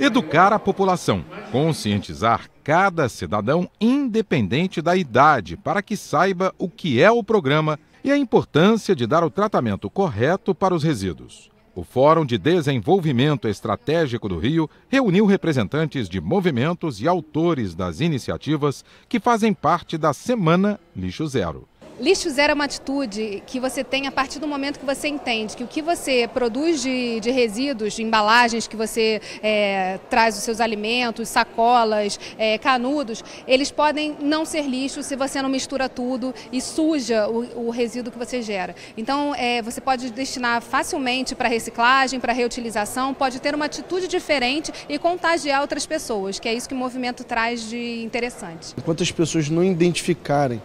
Educar a população, conscientizar cada cidadão, independente da idade, para que saiba o que é o programa e a importância de dar o tratamento correto para os resíduos. O Fórum de Desenvolvimento Estratégico do Rio reuniu representantes de movimentos e autores das iniciativas que fazem parte da Semana Lixo Zero. Lixo zero é uma atitude que você tem a partir do momento que você entende que o que você produz de, de resíduos, de embalagens que você é, traz os seus alimentos, sacolas, é, canudos, eles podem não ser lixo se você não mistura tudo e suja o, o resíduo que você gera. Então, é, você pode destinar facilmente para reciclagem, para reutilização, pode ter uma atitude diferente e contagiar outras pessoas, que é isso que o movimento traz de interessante. Enquanto as pessoas não identificarem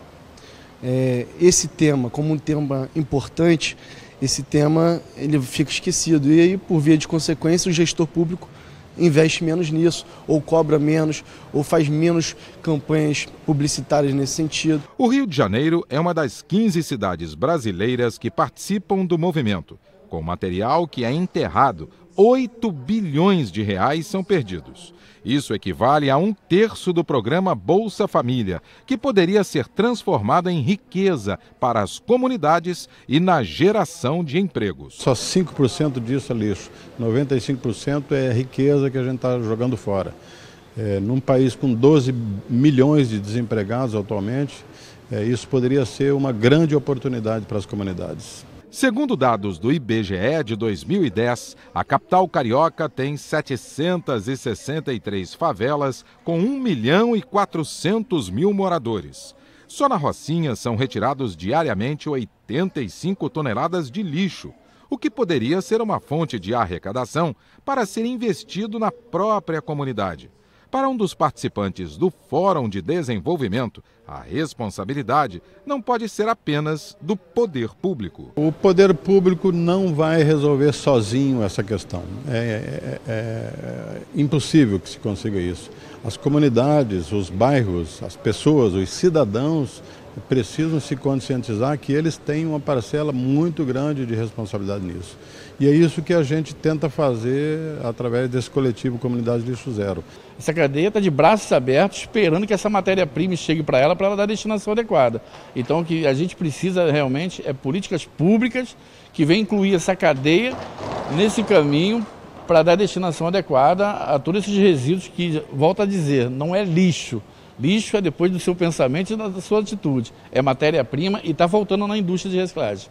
é, esse tema como um tema importante, esse tema ele fica esquecido. E aí, por via de consequência, o gestor público investe menos nisso, ou cobra menos, ou faz menos campanhas publicitárias nesse sentido. O Rio de Janeiro é uma das 15 cidades brasileiras que participam do movimento com material que é enterrado, 8 bilhões de reais são perdidos. Isso equivale a um terço do programa Bolsa Família, que poderia ser transformado em riqueza para as comunidades e na geração de empregos. Só 5% disso é lixo, 95% é riqueza que a gente está jogando fora. É, num país com 12 milhões de desempregados atualmente, é, isso poderia ser uma grande oportunidade para as comunidades. Segundo dados do IBGE de 2010, a capital carioca tem 763 favelas com 1 milhão e 400 mil moradores. Só na Rocinha são retirados diariamente 85 toneladas de lixo, o que poderia ser uma fonte de arrecadação para ser investido na própria comunidade. Para um dos participantes do Fórum de Desenvolvimento, a responsabilidade não pode ser apenas do poder público. O poder público não vai resolver sozinho essa questão. É, é, é, é impossível que se consiga isso. As comunidades, os bairros, as pessoas, os cidadãos precisam se conscientizar que eles têm uma parcela muito grande de responsabilidade nisso. E é isso que a gente tenta fazer através desse coletivo Comunidade Lixo Zero. Essa cadeia está de braços abertos, esperando que essa matéria-prima chegue para ela, para ela dar a destinação adequada. Então, o que a gente precisa realmente é políticas públicas que venham incluir essa cadeia nesse caminho para dar a destinação adequada a todos esses resíduos que, volta a dizer, não é lixo, Lixo é depois do seu pensamento e da sua atitude. É matéria-prima e está faltando na indústria de reciclagem.